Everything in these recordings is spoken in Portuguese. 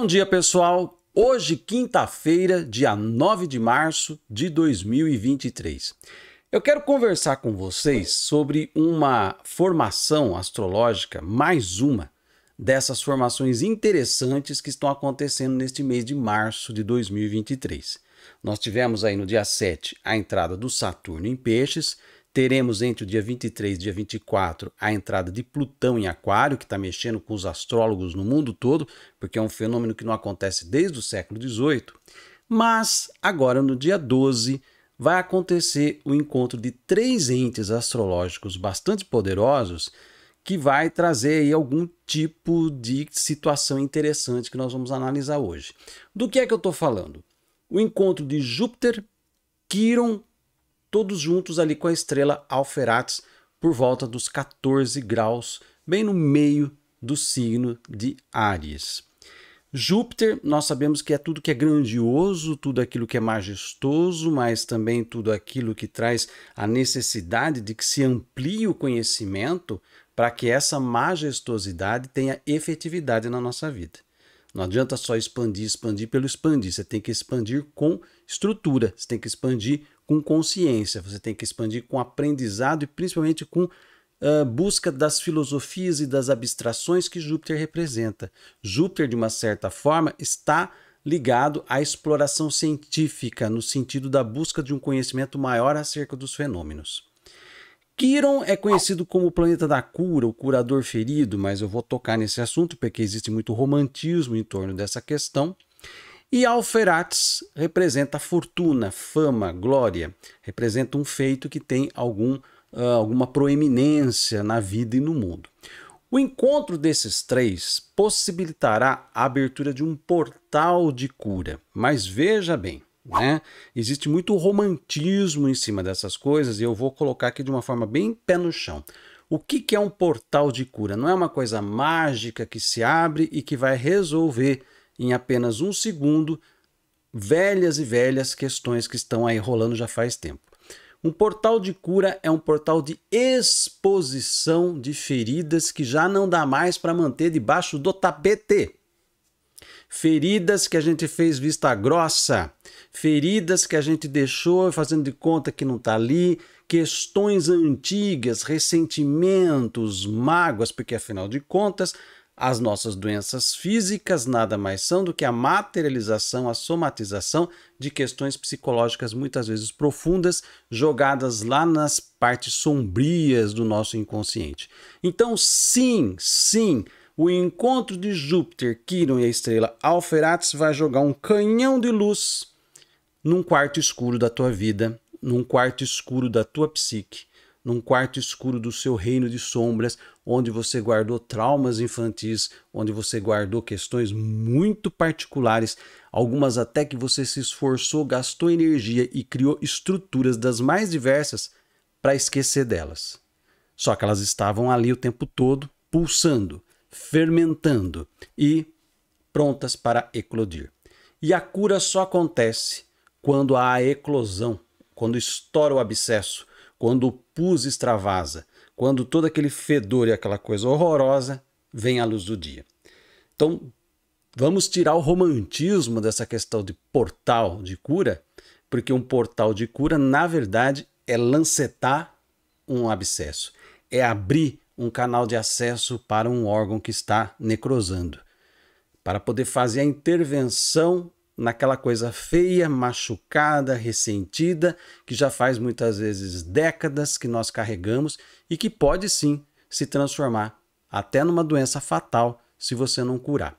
Bom dia, pessoal. Hoje, quinta-feira, dia 9 de março de 2023. Eu quero conversar com vocês sobre uma formação astrológica, mais uma dessas formações interessantes que estão acontecendo neste mês de março de 2023. Nós tivemos aí no dia 7 a entrada do Saturno em Peixes, Teremos entre o dia 23 e dia 24 a entrada de Plutão em Aquário, que está mexendo com os astrólogos no mundo todo, porque é um fenômeno que não acontece desde o século XVIII. Mas agora, no dia 12, vai acontecer o encontro de três entes astrológicos bastante poderosos que vai trazer aí algum tipo de situação interessante que nós vamos analisar hoje. Do que é que eu estou falando? O encontro de Júpiter, Quiron todos juntos ali com a estrela Alferates por volta dos 14 graus, bem no meio do signo de Áries. Júpiter, nós sabemos que é tudo que é grandioso, tudo aquilo que é majestoso, mas também tudo aquilo que traz a necessidade de que se amplie o conhecimento para que essa majestosidade tenha efetividade na nossa vida. Não adianta só expandir, expandir pelo expandir, você tem que expandir com estrutura, você tem que expandir com consciência, você tem que expandir com aprendizado e principalmente com uh, busca das filosofias e das abstrações que Júpiter representa. Júpiter, de uma certa forma, está ligado à exploração científica, no sentido da busca de um conhecimento maior acerca dos fenômenos. Quiron é conhecido como o planeta da cura, o curador ferido, mas eu vou tocar nesse assunto porque existe muito romantismo em torno dessa questão. E Alferates representa fortuna, fama, glória, representa um feito que tem algum, uh, alguma proeminência na vida e no mundo. O encontro desses três possibilitará a abertura de um portal de cura. Mas veja bem, né? Existe muito romantismo em cima dessas coisas e eu vou colocar aqui de uma forma bem pé no chão. O que, que é um portal de cura? Não é uma coisa mágica que se abre e que vai resolver em apenas um segundo velhas e velhas questões que estão aí rolando já faz tempo. Um portal de cura é um portal de exposição de feridas que já não dá mais para manter debaixo do tapete. Feridas que a gente fez vista grossa, feridas que a gente deixou fazendo de conta que não está ali, questões antigas, ressentimentos, mágoas, porque afinal de contas as nossas doenças físicas nada mais são do que a materialização, a somatização de questões psicológicas muitas vezes profundas, jogadas lá nas partes sombrias do nosso inconsciente. Então, sim, sim, o encontro de Júpiter, Quiron e a estrela Alferates vai jogar um canhão de luz num quarto escuro da tua vida, num quarto escuro da tua psique num quarto escuro do seu reino de sombras, onde você guardou traumas infantis, onde você guardou questões muito particulares, algumas até que você se esforçou, gastou energia e criou estruturas das mais diversas para esquecer delas. Só que elas estavam ali o tempo todo, pulsando, fermentando e prontas para eclodir. E a cura só acontece quando há a eclosão, quando estoura o abscesso, quando o pus extravasa, quando todo aquele fedor e aquela coisa horrorosa vem à luz do dia. Então, vamos tirar o romantismo dessa questão de portal de cura, porque um portal de cura, na verdade, é lancetar um abscesso, é abrir um canal de acesso para um órgão que está necrosando, para poder fazer a intervenção naquela coisa feia, machucada, ressentida, que já faz muitas vezes décadas que nós carregamos e que pode sim se transformar até numa doença fatal se você não curar.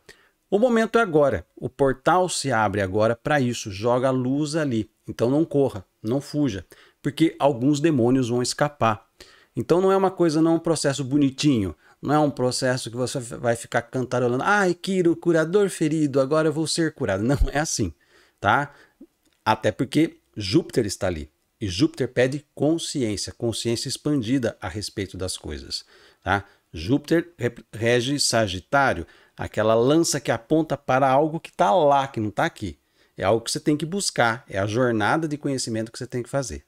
O momento é agora. O portal se abre agora para isso. Joga a luz ali. Então não corra, não fuja, porque alguns demônios vão escapar. Então não é uma coisa, não é um processo bonitinho. Não é um processo que você vai ficar cantarolando, ai, ah, Kiro, curador ferido, agora eu vou ser curado. Não é assim, tá? Até porque Júpiter está ali. E Júpiter pede consciência, consciência expandida a respeito das coisas, tá? Júpiter rege Sagitário, aquela lança que aponta para algo que está lá, que não está aqui. É algo que você tem que buscar, é a jornada de conhecimento que você tem que fazer.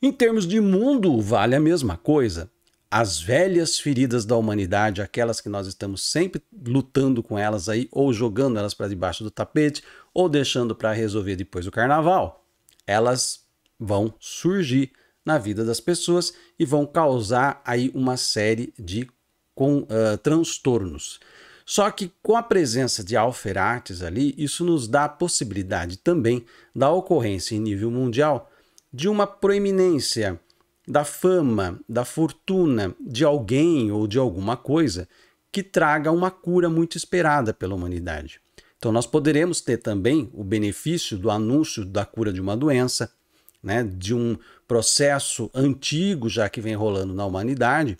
Em termos de mundo, vale a mesma coisa as velhas feridas da humanidade, aquelas que nós estamos sempre lutando com elas aí, ou jogando elas para debaixo do tapete, ou deixando para resolver depois do carnaval, elas vão surgir na vida das pessoas e vão causar aí uma série de com, uh, transtornos. Só que com a presença de alferates ali, isso nos dá a possibilidade também da ocorrência em nível mundial de uma proeminência da fama, da fortuna de alguém ou de alguma coisa que traga uma cura muito esperada pela humanidade. Então, nós poderemos ter também o benefício do anúncio da cura de uma doença, né, de um processo antigo já que vem rolando na humanidade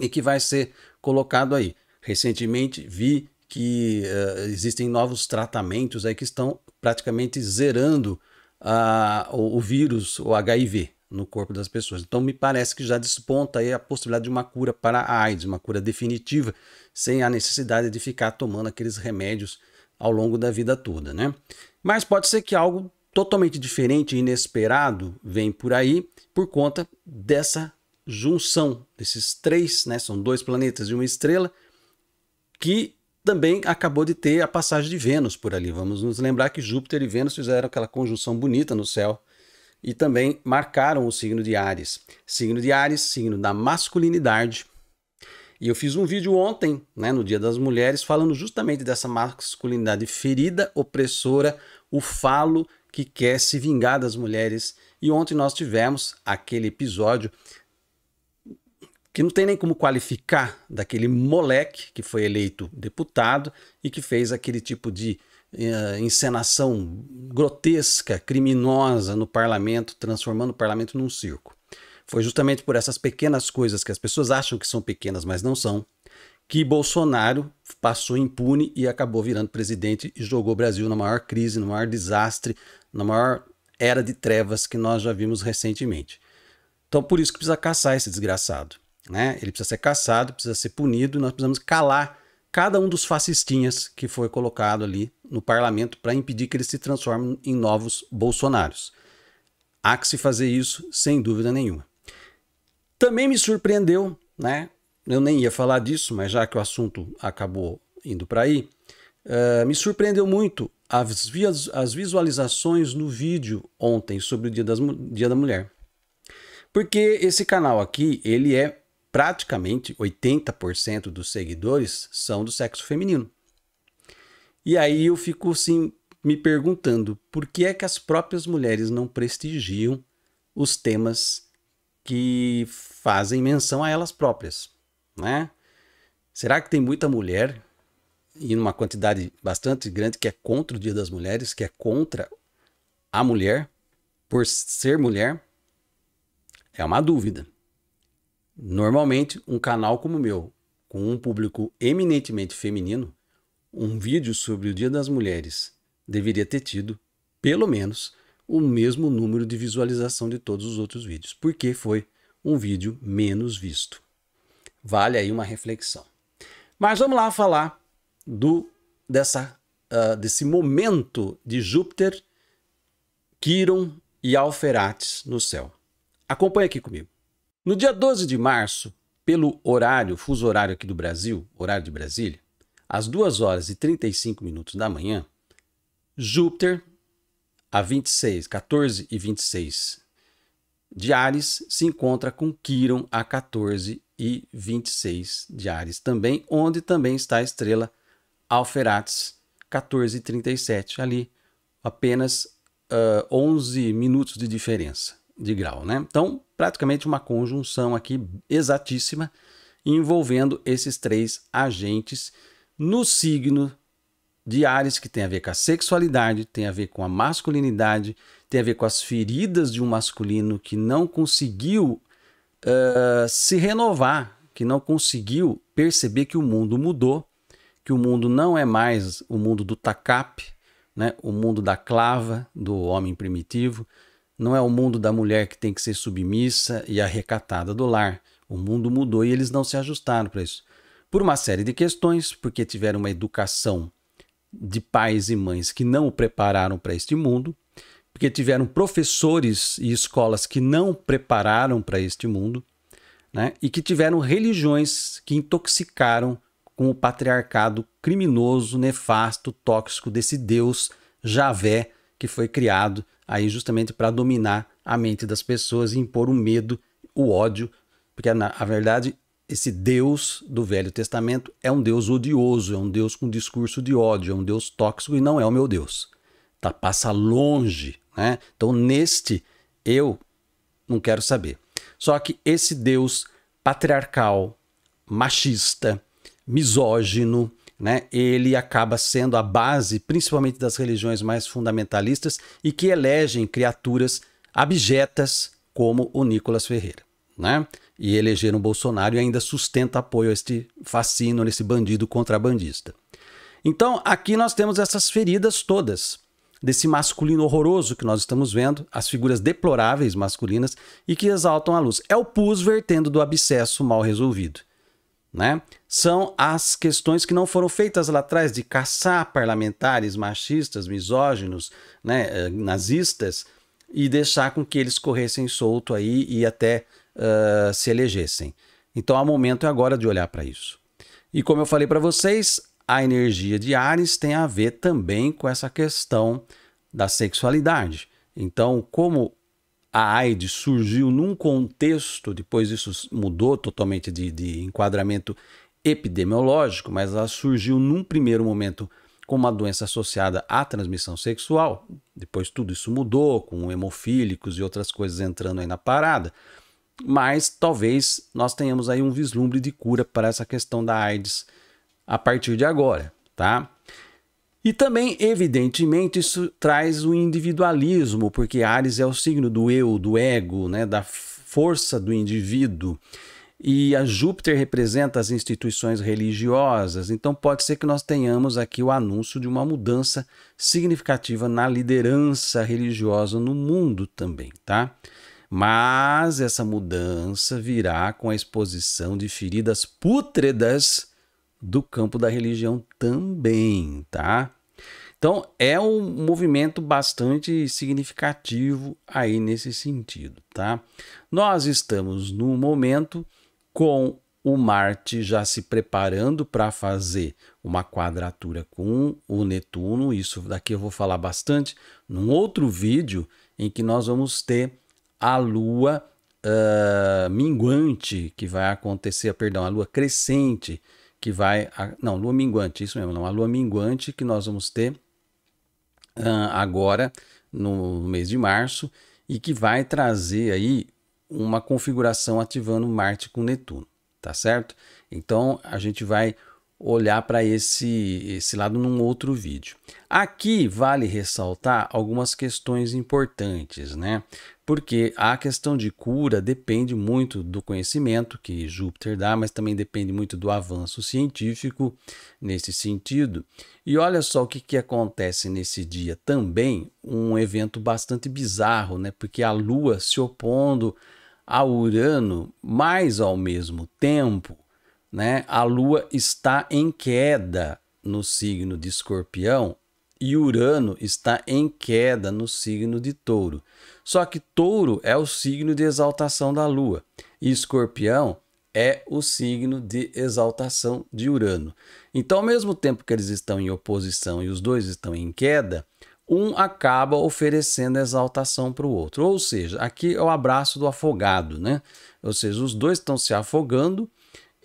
e que vai ser colocado aí. Recentemente vi que uh, existem novos tratamentos aí que estão praticamente zerando uh, o, o vírus, o HIV, no corpo das pessoas. Então me parece que já desponta aí a possibilidade de uma cura para a AIDS, uma cura definitiva, sem a necessidade de ficar tomando aqueles remédios ao longo da vida toda, né? Mas pode ser que algo totalmente diferente e inesperado vem por aí por conta dessa junção desses três, né? São dois planetas e uma estrela que também acabou de ter a passagem de Vênus por ali. Vamos nos lembrar que Júpiter e Vênus fizeram aquela conjunção bonita no céu e também marcaram o signo de Ares. Signo de Ares, signo da masculinidade. E eu fiz um vídeo ontem, né, no Dia das Mulheres, falando justamente dessa masculinidade ferida, opressora, o falo que quer se vingar das mulheres. E ontem nós tivemos aquele episódio que não tem nem como qualificar daquele moleque que foi eleito deputado e que fez aquele tipo de uh, encenação grotesca, criminosa no parlamento, transformando o parlamento num circo. Foi justamente por essas pequenas coisas que as pessoas acham que são pequenas, mas não são, que Bolsonaro passou impune e acabou virando presidente e jogou o Brasil na maior crise, no maior desastre, na maior era de trevas que nós já vimos recentemente. Então por isso que precisa caçar esse desgraçado. Né? Ele precisa ser caçado, precisa ser punido, nós precisamos calar cada um dos fascistinhas que foi colocado ali no parlamento para impedir que eles se transformem em novos bolsonaros. Há que se fazer isso sem dúvida nenhuma. Também me surpreendeu, né? Eu nem ia falar disso, mas já que o assunto acabou indo para aí, uh, me surpreendeu muito as, as visualizações no vídeo ontem sobre o Dia, das, Dia da Mulher. Porque esse canal aqui, ele é praticamente 80% dos seguidores são do sexo feminino. E aí eu fico assim me perguntando por que é que as próprias mulheres não prestigiam os temas que fazem menção a elas próprias, né? Será que tem muita mulher e numa quantidade bastante grande que é contra o Dia das Mulheres, que é contra a mulher por ser mulher? É uma dúvida. Normalmente, um canal como o meu, com um público eminentemente feminino, um vídeo sobre o Dia das Mulheres deveria ter tido, pelo menos, o mesmo número de visualização de todos os outros vídeos, porque foi um vídeo menos visto. Vale aí uma reflexão. Mas vamos lá falar do dessa uh, desse momento de Júpiter, Quiron e Alferates no céu. Acompanhe aqui comigo. No dia 12 de março, pelo horário, fuso horário aqui do Brasil, horário de Brasília, às 2 horas e 35 minutos da manhã, Júpiter, a 26, 14 e 26 de Ares, se encontra com Quiron, a 14 e 26 de Ares também, onde também está a estrela Alferates, 14 e 37, ali apenas uh, 11 minutos de diferença de grau, né? Então, praticamente uma conjunção aqui exatíssima envolvendo esses três agentes no signo de Ares, que tem a ver com a sexualidade, tem a ver com a masculinidade, tem a ver com as feridas de um masculino que não conseguiu uh, se renovar, que não conseguiu perceber que o mundo mudou, que o mundo não é mais o mundo do tacape, né? o mundo da clava, do homem primitivo, não é o mundo da mulher que tem que ser submissa e arrecatada do lar. O mundo mudou e eles não se ajustaram para isso. Por uma série de questões, porque tiveram uma educação de pais e mães que não o prepararam para este mundo, porque tiveram professores e escolas que não prepararam para este mundo, né? e que tiveram religiões que intoxicaram com o patriarcado criminoso, nefasto, tóxico desse Deus Javé que foi criado aí justamente para dominar a mente das pessoas e impor o medo, o ódio, porque na verdade esse Deus do Velho Testamento é um Deus odioso, é um Deus com discurso de ódio, é um Deus tóxico e não é o meu Deus. Tá, passa longe, né? Então neste eu não quero saber. Só que esse Deus patriarcal, machista, misógino, né, ele acaba sendo a base principalmente das religiões mais fundamentalistas e que elegem criaturas abjetas como o Nicolas Ferreira. Né? E elegeram Bolsonaro e ainda sustenta apoio a este fascínio, nesse bandido contrabandista. Então, aqui nós temos essas feridas todas desse masculino horroroso que nós estamos vendo, as figuras deploráveis masculinas e que exaltam a luz. É o pus vertendo do abscesso mal resolvido, né? são as questões que não foram feitas lá atrás de caçar parlamentares machistas, misóginos, né, eh, nazistas e deixar com que eles corressem solto aí e até uh, se elegessem. Então, há momento agora de olhar para isso. E como eu falei para vocês, a energia de Ares tem a ver também com essa questão da sexualidade. Então, como a AIDS surgiu num contexto, depois isso mudou totalmente de, de enquadramento epidemiológico, mas ela surgiu num primeiro momento como uma doença associada à transmissão sexual. Depois tudo isso mudou, com hemofílicos e outras coisas entrando aí na parada. Mas talvez nós tenhamos aí um vislumbre de cura para essa questão da AIDS a partir de agora, tá? E também, evidentemente, isso traz o individualismo, porque Ares é o signo do eu, do ego, né, da força do indivíduo e a Júpiter representa as instituições religiosas, então pode ser que nós tenhamos aqui o anúncio de uma mudança significativa na liderança religiosa no mundo também, tá? Mas essa mudança virá com a exposição de feridas pútredas do campo da religião também, tá? Então é um movimento bastante significativo aí nesse sentido, tá? Nós estamos no momento com o Marte já se preparando para fazer uma quadratura com o Netuno. Isso daqui eu vou falar bastante num outro vídeo em que nós vamos ter a Lua uh, minguante que vai acontecer, perdão, a Lua crescente que vai, a, não, Lua minguante, isso mesmo, não, a Lua minguante que nós vamos ter uh, agora no mês de março e que vai trazer aí uma configuração ativando Marte com Netuno, tá certo? Então a gente vai olhar para esse, esse lado num outro vídeo. Aqui vale ressaltar algumas questões importantes, né? Porque a questão de cura depende muito do conhecimento que Júpiter dá, mas também depende muito do avanço científico nesse sentido. E olha só o que, que acontece nesse dia também, um evento bastante bizarro, né? Porque a Lua se opondo a Urano, mas ao mesmo tempo, né, a Lua está em queda no signo de Escorpião e Urano está em queda no signo de Touro. Só que Touro é o signo de exaltação da Lua e Escorpião é o signo de exaltação de Urano. Então, ao mesmo tempo que eles estão em oposição e os dois estão em queda, um acaba oferecendo exaltação para o outro. Ou seja, aqui é o abraço do afogado, né? Ou seja, os dois estão se afogando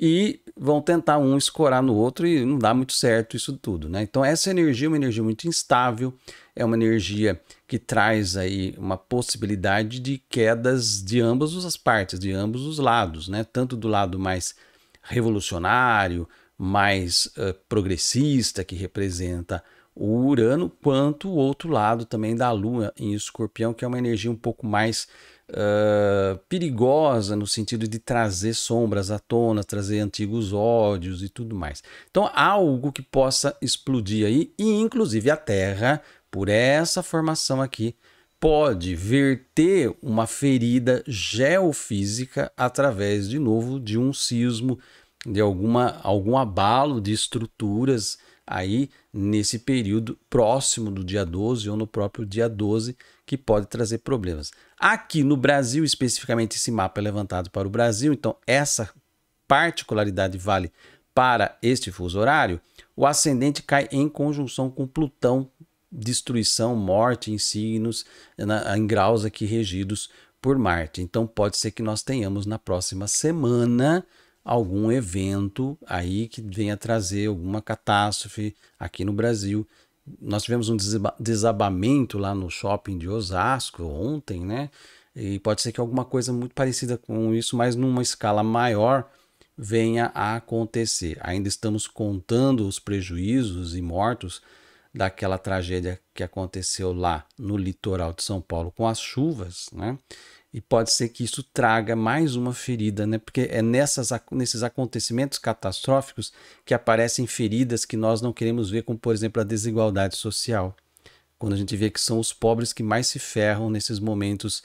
e vão tentar um escorar no outro e não dá muito certo isso tudo, né? Então essa energia é uma energia muito instável, é uma energia que traz aí uma possibilidade de quedas de ambas as partes, de ambos os lados, né? Tanto do lado mais revolucionário, mais uh, progressista que representa o Urano, quanto o outro lado também da Lua em Escorpião, que é uma energia um pouco mais uh, perigosa no sentido de trazer sombras à tona, trazer antigos ódios e tudo mais. Então, algo que possa explodir aí, e inclusive a Terra, por essa formação aqui, pode verter uma ferida geofísica através, de novo, de um sismo, de alguma, algum abalo de estruturas aí nesse período próximo do dia 12 ou no próprio dia 12, que pode trazer problemas. Aqui no Brasil, especificamente, esse mapa é levantado para o Brasil, então essa particularidade vale para este fuso horário. O ascendente cai em conjunção com Plutão, destruição, morte em signos, em graus aqui regidos por Marte. Então pode ser que nós tenhamos na próxima semana algum evento aí que venha trazer alguma catástrofe aqui no Brasil. Nós tivemos um desabamento lá no shopping de Osasco ontem, né? E pode ser que alguma coisa muito parecida com isso, mas numa escala maior, venha a acontecer. Ainda estamos contando os prejuízos e mortos daquela tragédia que aconteceu lá no litoral de São Paulo com as chuvas, né? E pode ser que isso traga mais uma ferida, né? Porque é nessas, nesses acontecimentos catastróficos que aparecem feridas que nós não queremos ver, como por exemplo a desigualdade social. Quando a gente vê que são os pobres que mais se ferram nesses momentos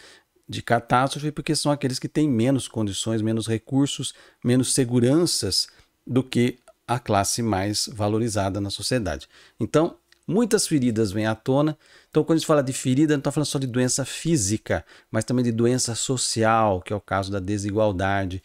de catástrofe, porque são aqueles que têm menos condições, menos recursos, menos seguranças do que a classe mais valorizada na sociedade. Então, Muitas feridas vêm à tona. Então, quando a gente fala de ferida, não está falando só de doença física, mas também de doença social, que é o caso da desigualdade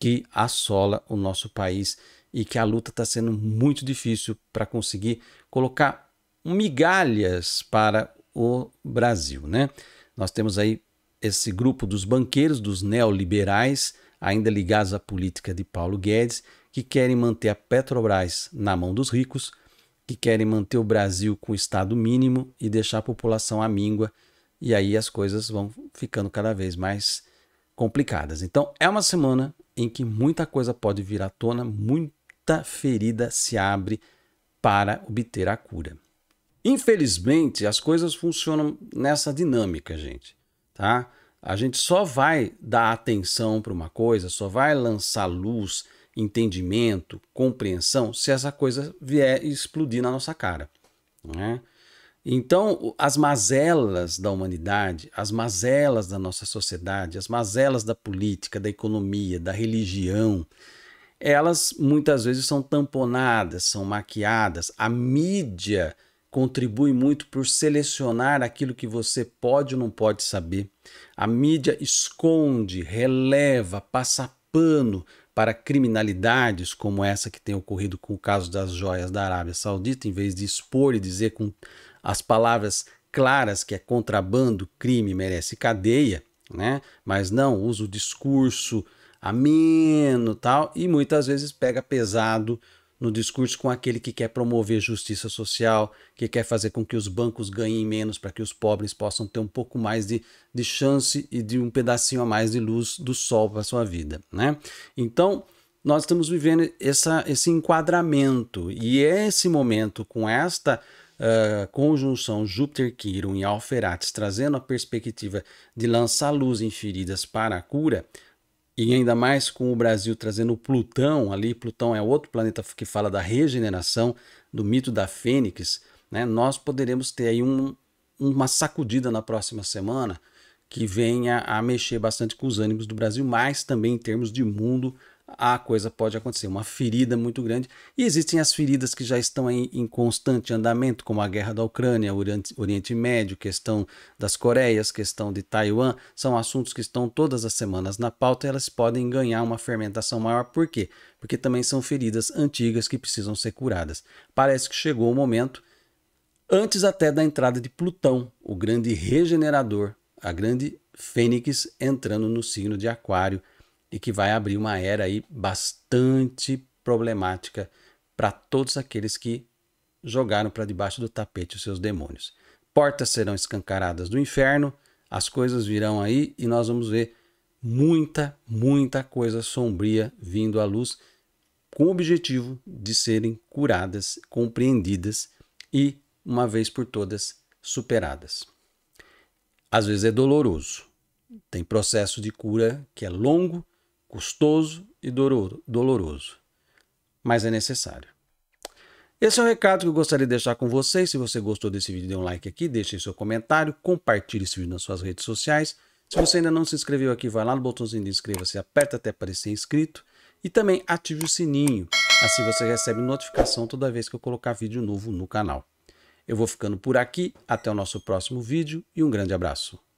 que assola o nosso país e que a luta está sendo muito difícil para conseguir colocar migalhas para o Brasil, né? Nós temos aí esse grupo dos banqueiros, dos neoliberais, ainda ligados à política de Paulo Guedes, que querem manter a Petrobras na mão dos ricos, que querem manter o Brasil com o Estado mínimo e deixar a população míngua. e aí as coisas vão ficando cada vez mais complicadas. Então, é uma semana em que muita coisa pode vir à tona, muita ferida se abre para obter a cura. Infelizmente, as coisas funcionam nessa dinâmica, gente, tá? A gente só vai dar atenção para uma coisa, só vai lançar luz entendimento, compreensão, se essa coisa vier explodir na nossa cara. Né? Então, as mazelas da humanidade, as mazelas da nossa sociedade, as mazelas da política, da economia, da religião, elas muitas vezes são tamponadas, são maquiadas. A mídia contribui muito por selecionar aquilo que você pode ou não pode saber. A mídia esconde, releva, passa pano para criminalidades como essa que tem ocorrido com o caso das joias da Arábia Saudita, em vez de expor e dizer com as palavras claras que é contrabando, crime, merece cadeia, né? Mas não, usa o discurso ameno tal, e muitas vezes pega pesado no discurso com aquele que quer promover justiça social, que quer fazer com que os bancos ganhem menos para que os pobres possam ter um pouco mais de, de chance e de um pedacinho a mais de luz do sol para a sua vida. Né? Então, nós estamos vivendo essa, esse enquadramento e esse momento com esta uh, conjunção Júpiter-Quiron e Alferates trazendo a perspectiva de lançar luz em feridas para a cura e ainda mais com o Brasil trazendo Plutão ali, Plutão é outro planeta que fala da regeneração, do mito da Fênix, né? nós poderemos ter aí um, uma sacudida na próxima semana que venha a mexer bastante com os ânimos do Brasil, mas também em termos de mundo a coisa pode acontecer, uma ferida muito grande. E existem as feridas que já estão em, em constante andamento, como a guerra da Ucrânia, Oriente, Oriente Médio, questão das Coreias, questão de Taiwan, são assuntos que estão todas as semanas na pauta e elas podem ganhar uma fermentação maior. Por quê? Porque também são feridas antigas que precisam ser curadas. Parece que chegou o momento, antes até da entrada de Plutão, o grande regenerador, a grande fênix entrando no signo de Aquário e que vai abrir uma era aí bastante problemática para todos aqueles que jogaram para debaixo do tapete os seus demônios. Portas serão escancaradas do inferno, as coisas virão aí e nós vamos ver muita, muita coisa sombria vindo à luz com o objetivo de serem curadas, compreendidas e, uma vez por todas, superadas. Às vezes é doloroso, tem processo de cura que é longo, custoso e doloroso, mas é necessário. Esse é o um recado que eu gostaria de deixar com vocês. Se você gostou desse vídeo, dê um like aqui, deixe seu comentário, compartilhe esse vídeo nas suas redes sociais. Se você ainda não se inscreveu aqui, vai lá no botãozinho de inscreva-se, aperta até parecer inscrito e também ative o sininho. Assim você recebe notificação toda vez que eu colocar vídeo novo no canal. Eu vou ficando por aqui, até o nosso próximo vídeo e um grande abraço.